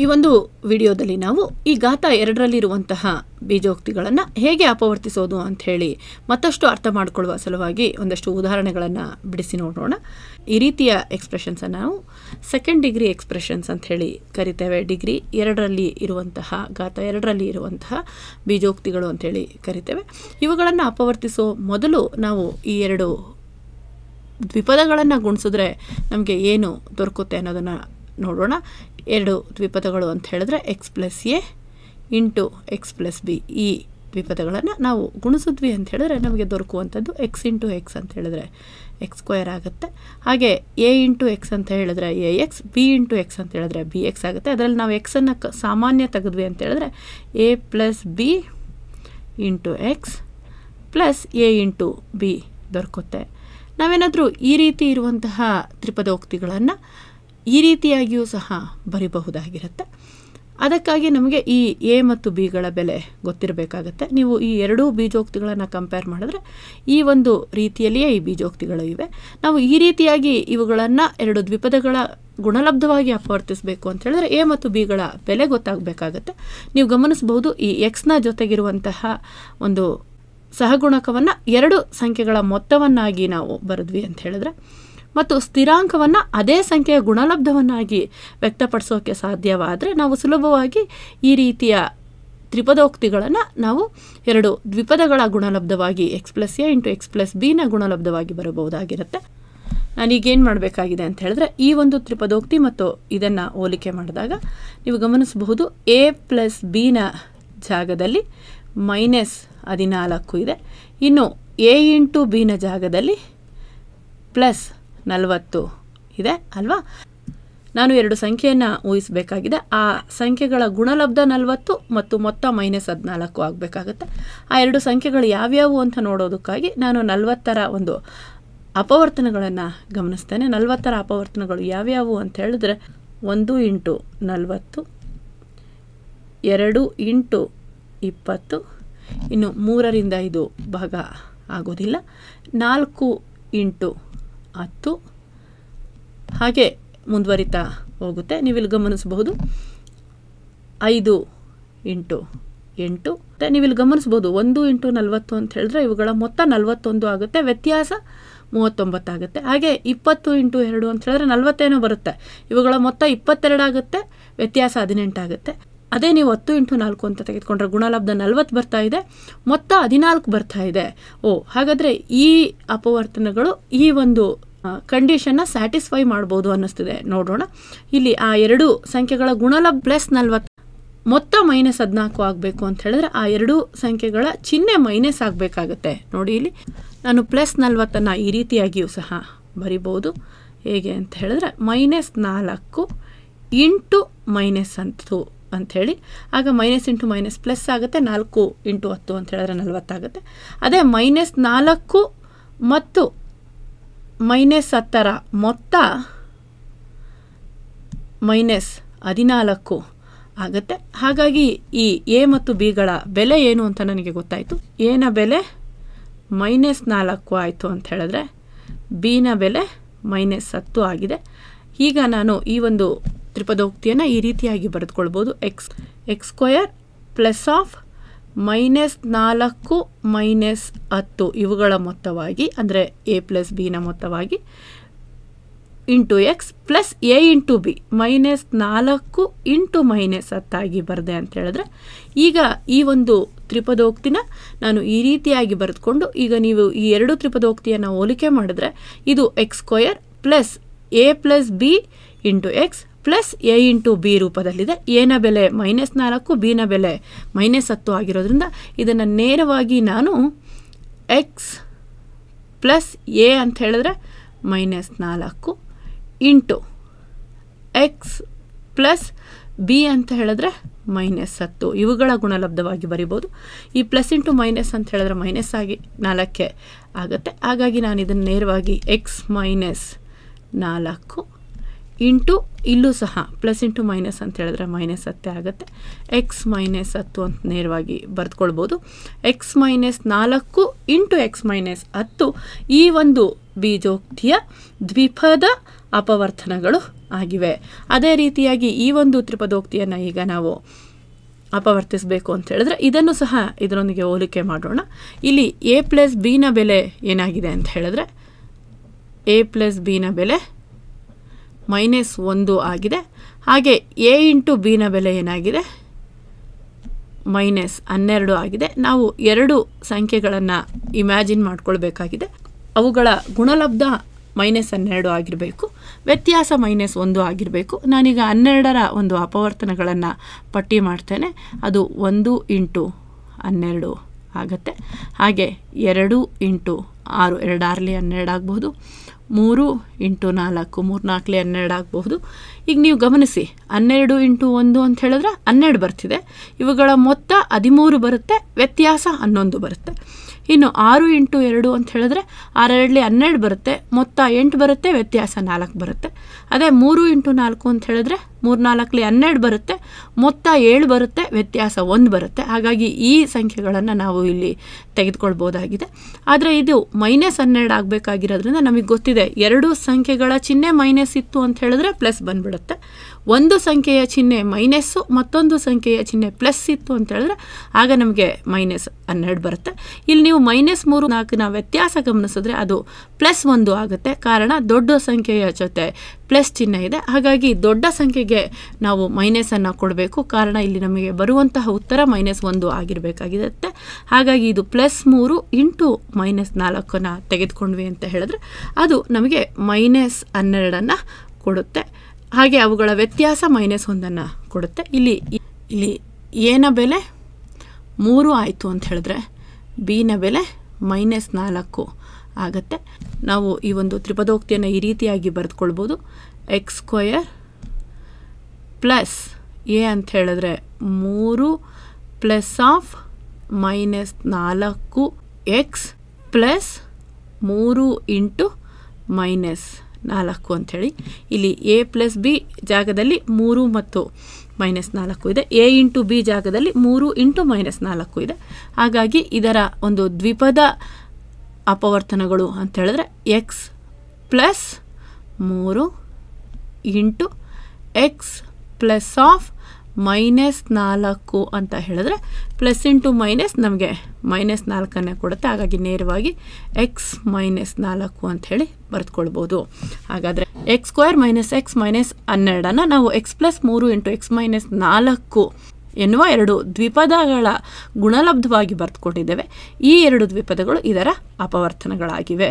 ಈ ಒಂದು ವಿಡಿಯೋದಲ್ಲಿ ನಾವು ಈ ಗಾತ ಎರಡರಲ್ಲಿರುವಂತಹ ಬೀಜೋಕ್ತಿಗಳನ್ನು ಹೇಗೆ ಅಪವರ್ತಿಸೋದು ಹೇಳಿ ಮತ್ತಷ್ಟು ಅರ್ಥ ಮಾಡಿಕೊಳ್ಳುವ ಸಲುವಾಗಿ ಒಂದಷ್ಟು ಉದಾಹರಣೆಗಳನ್ನು ಬಿಡಿಸಿ ನೋಡೋಣ ಈ ರೀತಿಯ ಎಕ್ಸ್ಪ್ರೆಷನ್ಸನ್ನು ನಾವು ಸೆಕೆಂಡ್ ಡಿಗ್ರಿ ಎಕ್ಸ್ಪ್ರೆಷನ್ಸ್ ಹೇಳಿ ಕರಿತೇವೆ ಡಿಗ್ರಿ ಎರಡರಲ್ಲಿ ಇರುವಂತಹ ಗಾತ ಎರಡರಲ್ಲಿ ಇರುವಂತಹ ಬೀಜೋಕ್ತಿಗಳು ಅಂಥೇಳಿ ಕರಿತೇವೆ ಇವುಗಳನ್ನು ಅಪವರ್ತಿಸೋ ಮೊದಲು ನಾವು ಈ ಎರಡು ದ್ವಿಪದಗಳನ್ನು ಗುಣಿಸಿದ್ರೆ ನಮಗೆ ಏನು ದೊರಕುತ್ತೆ ಅನ್ನೋದನ್ನು ನೋಡೋಣ ಎರಡು ದ್ವಿಪದಗಳು ಅಂತ ಹೇಳಿದ್ರೆ x plus a into x plus b ಈ ದ್ವಿಪದಗಳನ್ನು ನಾವು ಗುಣಿಸಿದ್ವಿ ಅಂತ ಹೇಳಿದ್ರೆ ನಮಗೆ ದೊರಕುವಂಥದ್ದು ಎಕ್ಸ್ ಇಂಟು ಎಕ್ಸ್ ಅಂತ ಹೇಳಿದ್ರೆ ಎಕ್ಸ್ ಸ್ಕ್ವಯರ್ ಆಗುತ್ತೆ ಹಾಗೆ ಎ ಇಂಟು ಎಕ್ಸ್ ಅಂತ ಹೇಳಿದ್ರೆ a x b into x ಅಂತ ಹೇಳಿದ್ರೆ ಬಿ ಎಕ್ಸ್ ಆಗುತ್ತೆ ಅದರಲ್ಲಿ ನಾವು ಎಕ್ಸನ್ನು ಕ ಸಾಮಾನ್ಯ ತೆಗೆದ್ವಿ ಅಂತ ಹೇಳಿದ್ರೆ a plus b into x plus a into b ದೊರಕುತ್ತೆ ನಾವೇನಾದರೂ ಈ ರೀತಿ ಇರುವಂತಹ ತ್ರಿಪದೋಕ್ತಿಗಳನ್ನು ಈ ರೀತಿಯಾಗಿಯೂ ಸಹ ಬರಿಬಹುದಾಗಿರುತ್ತೆ ಅದಕ್ಕಾಗಿ ನಮಗೆ ಈ ಎ ಮತ್ತು ಬಿಗಳ ಬೆಲೆ ಗೊತ್ತಿರಬೇಕಾಗತ್ತೆ ನೀವು ಈ ಎರಡೂ ಬೀಜೋಕ್ತಿಗಳನ್ನು ಕಂಪೇರ್ ಮಾಡಿದ್ರೆ ಈ ಒಂದು ರೀತಿಯಲ್ಲಿಯೇ ಈ ಬೀಜೋಕ್ತಿಗಳು ಇವೆ ನಾವು ಈ ರೀತಿಯಾಗಿ ಇವುಗಳನ್ನು ಎರಡು ದ್ವಿಪದಗಳ ಗುಣಲಬ್ಧವಾಗಿ ಅಪವರ್ತಿಸಬೇಕು ಅಂತ ಹೇಳಿದ್ರೆ ಎ ಮತ್ತು ಬಿಗಳ ಬೆಲೆ ಗೊತ್ತಾಗಬೇಕಾಗತ್ತೆ ನೀವು ಗಮನಿಸಬಹುದು ಈ ಎಕ್ಸ್ನ ಜೊತೆಗಿರುವಂತಹ ಒಂದು ಸಹಗುಣಕವನ್ನು ಎರಡು ಸಂಖ್ಯೆಗಳ ಮೊತ್ತವನ್ನಾಗಿ ನಾವು ಬರೆದ್ವಿ ಅಂತ ಹೇಳಿದ್ರೆ ಮತ್ತು ಸ್ಥಿರಾಂಕವನ್ನು ಅದೇ ಸಂಖ್ಯೆಯ ಗುಣಲಬ್ಧವನ್ನಾಗಿ ವ್ಯಕ್ತಪಡಿಸೋಕ್ಕೆ ಸಾಧ್ಯವಾದರೆ ನಾವು ಸುಲಭವಾಗಿ ಈ ರೀತಿಯ ತ್ರಿಪದೋಕ್ತಿಗಳನ್ನು ನಾವು ಎರಡು ದ್ವಿಪದಗಳ ಗುಣಲಬ್ಧವಾಗಿ x plus a into x plus ಬಿನ ಗುಣಲಬ್ಧವಾಗಿ ಬರಬಹುದಾಗಿರುತ್ತೆ ನಾನೀಗೇನು ಮಾಡಬೇಕಾಗಿದೆ ಅಂತ ಹೇಳಿದ್ರೆ ಈ ಒಂದು ತ್ರಿಪದೋಕ್ತಿ ಮತ್ತು ಇದನ್ನು ಹೋಲಿಕೆ ಮಾಡಿದಾಗ ನೀವು ಗಮನಿಸಬಹುದು ಎ ಪ್ಲಸ್ ಬಿನ ಜಾಗದಲ್ಲಿ ಮೈನಸ್ ಹದಿನಾಲ್ಕು ಇದೆ ಇನ್ನು ಎ ಇಂಟು ಬಿನ ಜಾಗದಲ್ಲಿ ಪ್ಲಸ್ ನಲವತ್ತು ಇದೆ ಅಲ್ವಾ ನಾನು ಎರಡು ಸಂಖ್ಯೆಯನ್ನು ಊಹಿಸಬೇಕಾಗಿದೆ ಆ ಸಂಖ್ಯೆಗಳ ಗುಣಲಬ್ಧ ನಲವತ್ತು ಮತ್ತು ಮೊತ್ತ ಮೈನಸ್ ಹದಿನಾಲ್ಕು ಆಗಬೇಕಾಗುತ್ತೆ ಆ ಎರಡು ಸಂಖ್ಯೆಗಳು ಯಾವ್ಯಾವು ಅಂತ ನೋಡೋದಕ್ಕಾಗಿ ನಾನು ನಲವತ್ತರ ಒಂದು ಅಪವರ್ತನಗಳನ್ನು ಗಮನಿಸ್ತೇನೆ ನಲವತ್ತರ ಅಪವರ್ತನಗಳು ಯಾವ್ಯಾವು ಅಂತ ಹೇಳಿದ್ರೆ ಒಂದು ಇಂಟು ನಲವತ್ತು ಎರಡು ಇಂಟು ಇಪ್ಪತ್ತು ಇನ್ನು ಮೂರರಿಂದ ಇದು ಭಾಗ ಆಗೋದಿಲ್ಲ ನಾಲ್ಕು ಇಂಟು ಹತ್ತು ಹಾಗೆ ಮುಂದುವರಿತಾ ಹೋಗುತ್ತೆ ನೀವಿಲ್ಲಿ ಗಮನಿಸಬಹುದು ಐದು ಇಂಟು ಎಂಟು ಮತ್ತು ನೀವಿಲ್ಲಿ ಗಮನಿಸ್ಬೋದು ಒಂದು ಇಂಟು ನಲವತ್ತು ಅಂತ ಹೇಳಿದ್ರೆ ಇವುಗಳ ಮೊತ್ತ ನಲವತ್ತೊಂದು ಆಗುತ್ತೆ ವ್ಯತ್ಯಾಸ ಮೂವತ್ತೊಂಬತ್ತಾಗುತ್ತೆ ಹಾಗೆ ಇಪ್ಪತ್ತು ಇಂಟು ಎರಡು ಅಂತ ಹೇಳಿದ್ರೆ ನಲವತ್ತೇನೋ ಬರುತ್ತೆ ಇವುಗಳ ಮೊತ್ತ ಇಪ್ಪತ್ತೆರಡಾಗುತ್ತೆ ವ್ಯತ್ಯಾಸ ಹದಿನೆಂಟಾಗುತ್ತೆ ಅದೇ ನೀವು ಹತ್ತು ಇಂಟು ನಾಲ್ಕು ಅಂತ ತೆಗೆದುಕೊಂಡ್ರೆ ಗುಣಲಬ್ಧ ನಲ್ವತ್ತು ಬರ್ತಾ ಇದೆ ಮೊತ್ತ ಹದಿನಾಲ್ಕು ಬರ್ತಾ ಇದೆ ಓ ಹಾಗಾದರೆ ಈ ಅಪವರ್ತನಗಳು ಈ ಒಂದು ಕಂಡೀಷನ್ನ ಸ್ಯಾಟಿಸ್ಫೈ ಮಾಡ್ಬೋದು ಅನ್ನಿಸ್ತಿದೆ ನೋಡೋಣ ಇಲ್ಲಿ ಆ ಎರಡು ಸಂಖ್ಯೆಗಳ ಗುಣಲಬ್ಧ ಪ್ಲಸ್ ನಲ್ವತ್ತು ಮೊತ್ತ ಮೈನಸ್ ಹದಿನಾಲ್ಕು ಆಗಬೇಕು ಅಂತ ಹೇಳಿದ್ರೆ ಆ ಎರಡು ಸಂಖ್ಯೆಗಳ ಚಿಹ್ನೆ ಮೈನಸ್ ಆಗಬೇಕಾಗತ್ತೆ ನೋಡಿ ಇಲ್ಲಿ ನಾನು ಪ್ಲಸ್ ನಲ್ವತ್ತನ್ನು ಈ ರೀತಿಯಾಗಿಯೂ ಸಹ ಬರಿಬೋದು ಹೇಗೆ ಅಂತ ಹೇಳಿದ್ರೆ ಮೈನಸ್ ನಾಲ್ಕು ಇಂಟು ಮೈನಸ್ ಅಂತು ಅಂಥೇಳಿ ಆಗ ಮೈನಸ್ ಇಂಟು ಮೈನಸ್ ಪ್ಲಸ್ ಆಗುತ್ತೆ ನಾಲ್ಕು ಇಂಟು ಹತ್ತು ಅಂತ ಹೇಳಿದ್ರೆ ನಲವತ್ತಾಗುತ್ತೆ ಅದೇ ಮೈನಸ್ ನಾಲ್ಕು ಮತ್ತು ಮೈನಸ್ ಹತ್ತರ ಮೊತ್ತ ಮೈನಸ್ ಹದಿನಾಲ್ಕು ಆಗುತ್ತೆ ಹಾಗಾಗಿ ಈ ಎ ಮತ್ತು ಬಿಗಳ ಬೆಲೆ ಏನು ಅಂತ ನನಗೆ ಗೊತ್ತಾಯಿತು ಎನ ಬೆಲೆ ಮೈನಸ್ ನಾಲ್ಕು ಆಯಿತು ಅಂತ ಹೇಳಿದ್ರೆ ಬಿನ ಬೆಲೆ ಮೈನಸ್ ಹತ್ತು ಆಗಿದೆ ಈಗ ನಾನು ಈ ಒಂದು ತ್ರಿಪದೋಕ್ತಿಯನ್ನು ಈ ರೀತಿಯಾಗಿ ಬರೆದುಕೊಳ್ಬೋದು x x square plus of minus ನಾಲ್ಕು ಮೈನಸ್ ಹತ್ತು ಇವುಗಳ ಮೊತ್ತವಾಗಿ ಅಂದರೆ ಎ ಪ್ಲಸ್ ಬಿನ ಮೊತ್ತವಾಗಿ into x plus a into b minus ನಾಲ್ಕು ಇಂಟು ಮೈನಸ್ ಹತ್ತಾಗಿ ಬರದೆ ಅಂತ ಹೇಳಿದ್ರೆ ಈಗ ಈ ಒಂದು ತ್ರಿಪದೋಕ್ತಿನ ನಾನು ಈ ರೀತಿಯಾಗಿ ಬರೆದುಕೊಂಡು ಈಗ ನೀವು ಈ ಎರಡು ತ್ರಿಪದೋಕ್ತಿಯನ್ನು ಹೋಲಿಕೆ ಮಾಡಿದ್ರೆ ಇದು x square plus a plus b into x plus a into b ರೂಪದಲ್ಲಿದೆ ಎನ ಬೆಲೆ ಮೈನಸ್ ನಾಲ್ಕು ಬಿನ ಬೆಲೆ ಮೈನಸ್ ಹತ್ತು ಆಗಿರೋದ್ರಿಂದ ಇದನ್ನು ನೇರವಾಗಿ ನಾನು ಎಕ್ಸ್ ಪ್ಲಸ್ ಎ ಅಂತ ಹೇಳಿದ್ರೆ ಮೈನಸ್ ನಾಲ್ಕು ಇಂಟು ಎಕ್ಸ್ ಪ್ಲಸ್ ಬಿ ಅಂತ ಹೇಳಿದ್ರೆ ಮೈನಸ್ ಹತ್ತು ಇವುಗಳ ಗುಣಲಬ್ಧವಾಗಿ ಬರಿಬೋದು ಈ ಪ್ಲಸ್ ಇಂಟು ಮೈನಸ್ ಅಂತ ಹೇಳಿದ್ರೆ ಮೈನಸ್ ಆಗಿ ನಾಲ್ಕೇ ಆಗುತ್ತೆ ಹಾಗಾಗಿ ನಾನು ಇದನ್ನು ನೇರವಾಗಿ ಎಕ್ಸ್ ಮೈನಸ್ ನಾಲ್ಕು ಇಂಟು ಇಲ್ಲೂ ಸಹ ಪ್ಲಸ್ ಇಂಟು ಮೈನಸ್ ಅಂತ ಹೇಳಿದ್ರೆ ಮೈನಸ್ ಹತ್ತೇ ಆಗುತ್ತೆ ಎಕ್ಸ್ ಮೈನಸ್ ಹತ್ತು ಅಂತ ನೇರವಾಗಿ ಬರೆದುಕೊಳ್ಬೋದು ಎಕ್ಸ್ ಮೈನಸ್ ನಾಲ್ಕು ಇಂಟು ಎಕ್ಸ್ ಮೈನಸ್ ಹತ್ತು ಈ ಒಂದು ಬೀಜೋಕ್ತಿಯ ದ್ವಿಪದ ಅಪವರ್ತನಗಳು ಆಗಿವೆ ಅದೇ ರೀತಿಯಾಗಿ ಈ ಒಂದು ತ್ರಿಪದೋಕ್ತಿಯನ್ನು ಈಗ ನಾವು ಅಪವರ್ತಿಸಬೇಕು ಅಂತ ಹೇಳಿದ್ರೆ ಇದನ್ನು ಸಹ ಇದರೊಂದಿಗೆ ಹೋಲಿಕೆ ಮಾಡೋಣ ಇಲ್ಲಿ ಎ ಪ್ಲಸ್ ಬಿನ ಬೆಲೆ ಏನಾಗಿದೆ ಅಂತ ಹೇಳಿದ್ರೆ ಎ ಪ್ಲಸ್ ಬಿನ ಬೆಲೆ ಮೈನಸ್ ಒಂದು ಆಗಿದೆ ಹಾಗೆ ಎ ಇಂಟು ಬಿನ ಬೆಲೆ ಏನಾಗಿದೆ ಮೈನಸ್ ಹನ್ನೆರಡು ಆಗಿದೆ ನಾವು ಎರಡು ಸಂಖ್ಯೆಗಳನ್ನು ಇಮ್ಯಾಜಿನ್ ಮಾಡ್ಕೊಳ್ಬೇಕಾಗಿದೆ ಅವುಗಳ ಗುಣಲಬ್ಧ ಮೈನಸ್ ಹನ್ನೆರಡು ಆಗಿರಬೇಕು ವ್ಯತ್ಯಾಸ ಮೈನಸ್ ಒಂದು ಆಗಿರಬೇಕು ನಾನೀಗ ಹನ್ನೆರಡರ ಒಂದು ಅಪವರ್ತನಗಳನ್ನು ಪಟ್ಟಿ ಮಾಡ್ತೇನೆ ಅದು ಒಂದು ಇಂಟು ಹನ್ನೆರಡು ಆಗುತ್ತೆ ಹಾಗೆ ಎರಡು ಇಂಟು ಆರು ಎರಡು ಆರಲಿ ಹನ್ನೆರಡು ಆಗ್ಬೋದು ಮೂರು ಇಂಟು ನಾಲ್ಕು ಮೂರು ನಾಲ್ಕಲೆ ಹನ್ನೆರಡು ಆಗಬಹುದು ಈಗ ನೀವು ಗಮನಿಸಿ ಹನ್ನೆರಡು ಇಂಟು ಒಂದು ಅಂತ ಹೇಳಿದ್ರೆ ಹನ್ನೆರಡು ಬರ್ತಿದೆ ಇವುಗಳ ಮೊತ್ತ ಹದಿಮೂರು ಬರುತ್ತೆ ವ್ಯತ್ಯಾಸ ಹನ್ನೊಂದು ಬರುತ್ತೆ ಇನ್ನು ಆರು ಇಂಟು ಎರಡು ಅಂತ ಹೇಳಿದ್ರೆ ಆರೆರಡಲಿ ಹನ್ನೆರಡು ಬರುತ್ತೆ ಮೊತ್ತ ಎಂಟು ಬರುತ್ತೆ ವ್ಯತ್ಯಾಸ ನಾಲ್ಕು ಬರುತ್ತೆ ಅದೇ ಮೂರು ಇಂಟು ನಾಲ್ಕು ಅಂತ ಹೇಳಿದ್ರೆ ಮೂರ್ನಾಲ್ಕಲಿ ಹನ್ನೆರಡು ಬರುತ್ತೆ ಮೊತ್ತ ಏಳು ಬರುತ್ತೆ ವ್ಯತ್ಯಾಸ ಒಂದು ಬರುತ್ತೆ ಹಾಗಾಗಿ ಈ ಸಂಖ್ಯೆಗಳನ್ನು ನಾವು ಇಲ್ಲಿ ತೆಗೆದುಕೊಳ್ಬೋದಾಗಿದೆ ಆದರೆ ಇದು ಮೈನಸ್ ಹನ್ನೆರಡು ಆಗಬೇಕಾಗಿರೋದ್ರಿಂದ ನಮಗೆ ಗೊತ್ತಿದೆ ಎರಡು ಸಂಖ್ಯೆಗಳ ಚಿಹ್ನೆ ಮೈನಸ್ ಇತ್ತು ಅಂತ ಹೇಳಿದ್ರೆ ಪ್ಲಸ್ ಬಂದ್ಬಿಡುತ್ತೆ ಒಂದು ಸಂಖ್ಯೆಯ ಚಿಹ್ನೆ ಮೈನಸ್ಸು ಮತ್ತೊಂದು ಸಂಖ್ಯೆಯ ಚಿಹ್ನೆ ಪ್ಲಸ್ ಇತ್ತು ಅಂತ ಹೇಳಿದ್ರೆ ಆಗ ನಮಗೆ ಮೈನಸ್ ಹನ್ನೆರಡು ಬರುತ್ತೆ ಇಲ್ಲಿ ನೀವು ಮೈನಸ್ ಮೂರು ನಾಲ್ಕನ ವ್ಯತ್ಯಾಸ ಗಮನಿಸಿದ್ರೆ ಅದು ಪ್ಲಸ್ ಒಂದು ಆಗುತ್ತೆ ಕಾರಣ ದೊಡ್ಡ ಸಂಖ್ಯೆಯ ಜೊತೆ ಪ್ಲಸ್ ಚಿಹ್ನೆ ಇದೆ ಹಾಗಾಗಿ ದೊಡ್ಡ ಸಂಖ್ಯೆಗೆ ನಾವು ಮೈನಸನ್ನು ಕೊಡಬೇಕು ಕಾರಣ ಇಲ್ಲಿ ನಮಗೆ ಬರುವಂತಹ ಉತ್ತರ ಮೈನಸ್ ಒಂದು ಆಗಿರಬೇಕಾಗಿರುತ್ತೆ ಹಾಗಾಗಿ ಇದು ಪ್ಲಸ್ ಮೂರು ಇಂಟು ಮೈನಸ್ ನಾಲ್ಕನ್ನು ತೆಗೆದುಕೊಂಡ್ವಿ ಅಂತ ಹೇಳಿದ್ರೆ ಅದು ನಮಗೆ ಮೈನಸ್ ಹನ್ನೆರಡನ್ನು ಕೊಡುತ್ತೆ ಹಾಗೆ ಅವುಗಳ ವ್ಯತ್ಯಾಸ ಮೈನಸ್ ಒಂದನ್ನು ಕೊಡುತ್ತೆ ಇಲ್ಲಿ ಇಲ್ಲಿ ಏನ ಬೆಲೆ ಮೂರು ಆಯಿತು ಅಂತ ಹೇಳಿದ್ರೆ ಬಿನ ಬೆಲೆ ಮೈನಸ್ ನಾಲ್ಕು ಆಗತ್ತೆ ನಾವು ಈ ಒಂದು ತ್ರಿಪದೋಕ್ತಿಯನ್ನು ಈ ರೀತಿಯಾಗಿ ಬರೆದುಕೊಳ್ಬೋದು ಎಕ್ಸ್ ಸ್ಕ್ವಯರ್ ಪ್ಲಸ್ ಎ ಅಂತ ಹೇಳಿದ್ರೆ ಮೂರು ಪ್ಲಸ್ ಆಫ್ ಮೈನಸ್ ನಾಲ್ಕು ಎಕ್ಸ್ ಪ್ಲಸ್ ಮೂರು ಇಂಟು ಮೈನಸ್ ನಾಲ್ಕು ಅಂಥೇಳಿ ಇಲ್ಲಿ ಎ ಪ್ಲಸ್ ಬಿ ಜಾಗದಲ್ಲಿ ಮೂರು ಮತ್ತು ಮೈನಸ್ ನಾಲ್ಕು ಇದೆ ಎ ಇಂಟು ಬಿ ಜಾಗದಲ್ಲಿ ಮೂರು ಇಂಟು ಮೈನಸ್ ನಾಲ್ಕು ಇದೆ ಹಾಗಾಗಿ ಇದರ ಒಂದು ದ್ವಿಪದ ಅಪವರ್ತನಗಳು ಅಂತ ಹೇಳಿದ್ರೆ ಎಕ್ಸ್ ಪ್ಲಸ್ ಮೂರು into x plus of minus ನಾಲ್ಕು ಅಂತ ಹೇಳಿದ್ರೆ ಪ್ಲಸ್ ಇಂಟು ಮೈನಸ್ ನಮಗೆ ಮೈನಸ್ ನಾಲ್ಕನ್ನೇ ಕೊಡುತ್ತೆ ಹಾಗಾಗಿ ನೇರವಾಗಿ ಎಕ್ಸ್ ಮೈನಸ್ ನಾಲ್ಕು ಅಂತ ಹೇಳಿ ಬರೆದುಕೊಳ್ಬೋದು ಹಾಗಾದರೆ x square minus x minus ಹನ್ನೆರಡನ್ನು ನಾವು ಎಕ್ಸ್ ಪ್ಲಸ್ ಮೂರು ಇಂಟು ಎಕ್ಸ್ ಮೈನಸ್ ನಾಲ್ಕು ಎನ್ನುವ ಎರಡು ದ್ವಿಪದಗಳ ಗುಣಲಬ್ಧವಾಗಿ ಬರೆದುಕೊಂಡಿದ್ದೇವೆ ಈ ಎರಡು ದ್ವಿಪದಗಳು ಇದರ ಅಪವರ್ತನಗಳಾಗಿವೆ